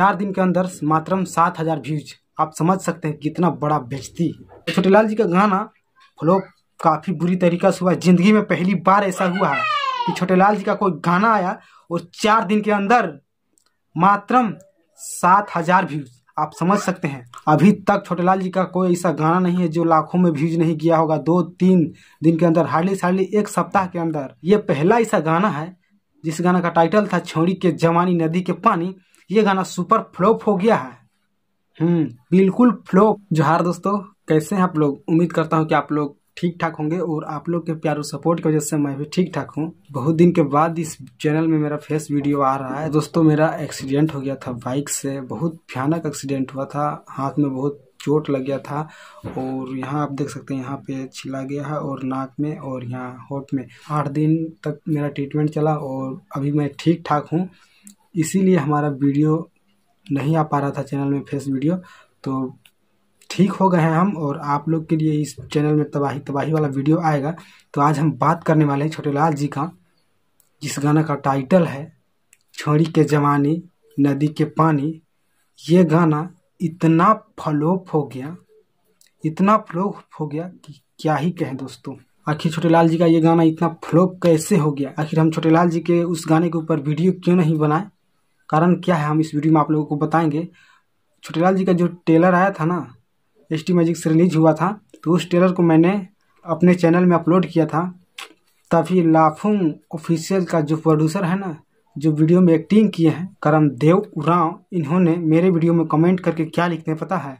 चार दिन के अंदर मातरम सात हजार व्यूज आप समझ सकते हैं कितना बड़ा बेचती छोटेलाल जी का गाना लोग काफ़ी बुरी तरीका से हुआ जिंदगी में पहली बार ऐसा हुआ है कि छोटेलाल जी का कोई गाना आया और चार दिन के अंदर मात्रम सात हजार व्यूज आप समझ सकते हैं अभी तक छोटेलाल जी का कोई ऐसा गाना नहीं है जो लाखों में व्यूज नहीं किया होगा दो तीन दिन के अंदर हार्डली हार्डली एक सप्ताह के अंदर ये पहला ऐसा गाना है जिस गाना का टाइटल था छोड़ी के जवानी नदी के पानी ये गाना सुपर फ्लॉप हो गया है हम्म बिल्कुल फ्लॉप जोहार दोस्तों कैसे हैं आप लोग उम्मीद करता हूँ कि आप लोग ठीक ठाक होंगे और आप लोग के प्यार और सपोर्ट की वजह से मैं भी ठीक ठाक हूँ बहुत दिन के बाद इस चैनल में मेरा फेस वीडियो आ रहा है दोस्तों मेरा एक्सीडेंट हो गया था बाइक से बहुत भयानक एक्सीडेंट हुआ था हाथ में बहुत चोट लग गया था और यहाँ आप देख सकते हैं यहाँ पे छिला गया है और नाक में और यहाँ होठ में आठ दिन तक मेरा ट्रीटमेंट चला और अभी मैं ठीक ठाक हूँ इसीलिए हमारा वीडियो नहीं आ पा रहा था चैनल में फेस वीडियो तो ठीक हो गए हैं हम और आप लोग के लिए इस चैनल में तबाही तबाही वाला वीडियो आएगा तो आज हम बात करने वाले हैं छोटेलाल जी का जिस गाना का टाइटल है छोड़ी के जवानी नदी के पानी ये गाना इतना फलोप हो गया इतना फ्लोप हो गया कि क्या ही कहें दोस्तों आखिर छोटेलाल जी का ये गाना इतना फ्लोप कैसे हो गया आखिर हम छोटेलाल जी के उस गाने के ऊपर वीडियो क्यों नहीं बनाए कारण क्या है हम इस वीडियो में आप लोगों को बताएंगे छोटेलाल जी का जो टेलर आया था ना एस टी मैजिक से रिलीज हुआ था तो उस टेलर को मैंने अपने चैनल में अपलोड किया था तभी लाफुंग ऑफिशियल का जो प्रोड्यूसर है ना जो वीडियो में एक्टिंग किए हैं करमदेव उराव इन्होंने मेरे वीडियो में कमेंट करके क्या लिखते हैं पता है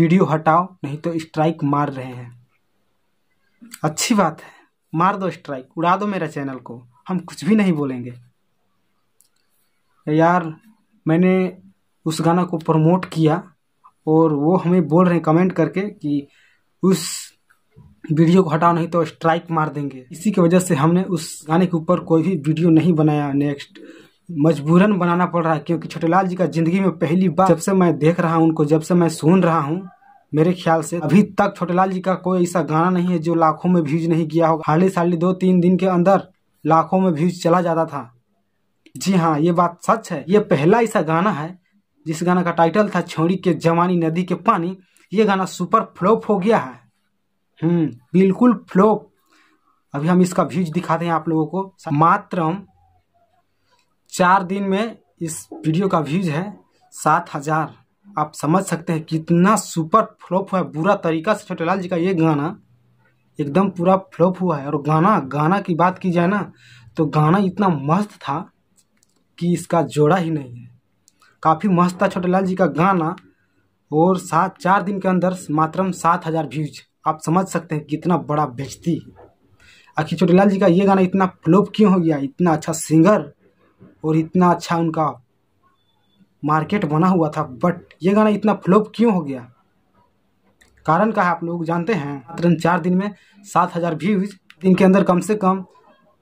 वीडियो हटाओ नहीं तो स्ट्राइक मार रहे हैं अच्छी बात है मार दो स्ट्राइक उड़ा दो मेरा चैनल को हम कुछ भी नहीं बोलेंगे यार मैंने उस गाना को प्रमोट किया और वो हमें बोल रहे हैं कमेंट करके कि उस वीडियो को हटाओ नहीं तो स्ट्राइक मार देंगे इसी की वजह से हमने उस गाने के ऊपर कोई भी वीडियो नहीं बनाया नेक्स्ट मजबूरन बनाना पड़ रहा है क्योंकि छोटेलाल जी का जिंदगी में पहली बार जब से मैं देख रहा हूँ उनको जब से मैं सुन रहा हूँ मेरे ख्याल से अभी तक छोटेलाल जी का कोई ऐसा गाना नहीं है जो लाखों में व्यूज नहीं किया होगा ही साली दो तीन दिन के अंदर लाखों में व्यूज चला जाता था जी हाँ ये बात सच है ये पहला ऐसा गाना है जिस गाना का टाइटल था छोड़ी के जवानी नदी के पानी ये गाना सुपर फ्लोप हो गया है हम्म, बिल्कुल फ्लो अभी हम इसका व्यूज दिखाते हैं आप लोगों को मात्र हम चार दिन में इस वीडियो का व्यूज है सात हजार आप समझ सकते हैं कितना सुपर फ्लॉप हुआ है बुरा तरीका से छोटेलाल जी का ये गाना एकदम पूरा फ्लॉप हुआ है और गाना गाना की बात की जाए ना तो गाना इतना मस्त था कि इसका जोड़ा ही नहीं है काफ़ी मस्त था छोटेलाल जी का गाना और सात चार दिन के अंदर मात्रम सात हज़ार व्यूज आप समझ सकते हैं कितना बड़ा बेजती आखिर चोटीलाल जी का ये गाना इतना फ्लोप क्यों हो गया इतना अच्छा सिंगर और इतना अच्छा उनका मार्केट बना हुआ था बट ये गाना इतना फ्लोप क्यों हो गया कारण का है आप लोग जानते हैं मात्र चार दिन में सात हज़ार व्यूज इनके अंदर कम से कम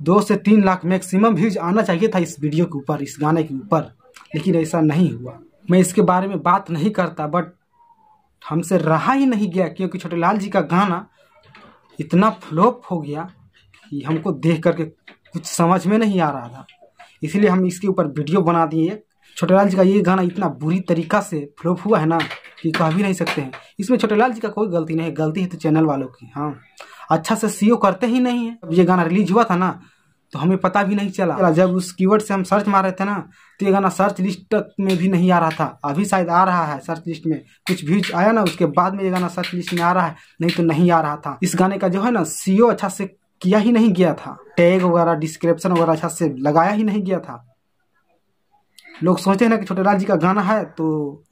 दो से तीन लाख मैक्सिमम व्यूज आना चाहिए था इस वीडियो के ऊपर इस गाने के ऊपर लेकिन ऐसा नहीं हुआ मैं इसके बारे में बात नहीं करता बट हमसे रहा ही नहीं गया क्योंकि छोटेलाल जी का गाना इतना फ्लोप हो गया कि हमको देख करके कुछ समझ में नहीं आ रहा था इसलिए हम इसके ऊपर वीडियो बना दिए छोटेलाल जी का ये गाना इतना बुरी तरीका से फ्लोप हुआ है ना कि कह भी नहीं सकते हैं इसमें छोटेलाल जी का कोई गलती नहीं है गलती है तो चैनल वालों की हाँ अच्छा से सीओ करते ही नहीं है अब ये गाना रिलीज हुआ था ना तो हमें पता भी नहीं चला जब उस कीवर्ड से हम सर्च मार रहे थे ना तो ये गाना सर्च लिस्ट में भी नहीं आ रहा था अभी शायद आ रहा है सर्च लिस्ट में कुछ व्यूज आया ना उसके बाद में ये गाना सर्च लिस्ट में आ रहा है नहीं तो नहीं आ रहा था इस गाने का जो है ना सीओ अच्छा से किया ही नहीं गया था टैग वगैरह डिस्क्रिप्शन वगैरह अच्छा से लगाया ही नहीं गया था लोग सोचते हैं ना कि छोटेलाल जी का गाना है तो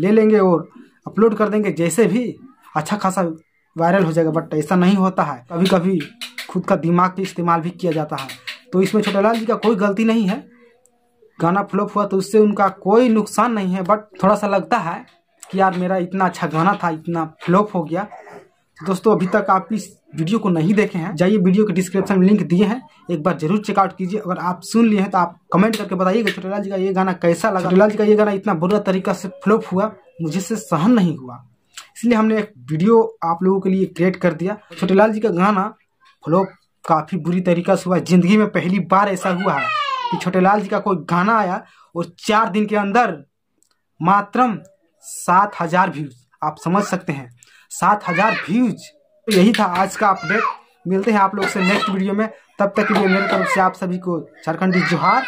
ले लेंगे और अपलोड कर देंगे जैसे भी अच्छा खासा वायरल हो जाएगा बट ऐसा नहीं होता है कभी कभी खुद का दिमाग भी इस्तेमाल भी किया जाता है तो इसमें छोटेलाल जी का कोई गलती नहीं है गाना फ्लॉप हुआ तो उससे उनका कोई नुकसान नहीं है बट थोड़ा सा लगता है कि यार मेरा इतना अच्छा गाना था इतना फ्लॉप हो गया दोस्तों अभी तक आप इस वीडियो को नहीं देखे हैं जाइए वीडियो के डिस्क्रिप्शन में लिंक दिए हैं एक बार जरूर चेकआउट कीजिए अगर आप सुन लिए हैं तो आप कमेंट करके बताइएगा छोटेलाल जी का ये गाना कैसा लगा छोटेलाल जी का ये गाना इतना बुरा तरीका से फ्लॉप हुआ मुझे से सहन नहीं हुआ इसलिए हमने एक वीडियो आप लोगों के लिए क्रिएट कर दिया छोटेलाल जी का गाना फ्लॉप काफ़ी बुरी तरीका से हुआ ज़िंदगी में पहली बार ऐसा हुआ है कि छोटेलाल जी का कोई गाना आया और चार दिन के अंदर मात्रम सात हज़ार व्यूज आप समझ सकते हैं सात हज़ार व्यूज तो यही था आज का अपडेट मिलते हैं आप लोग से नेक्स्ट वीडियो में तब तक के लिए मेरी तरफ से आप सभी को झारखंडी जोहार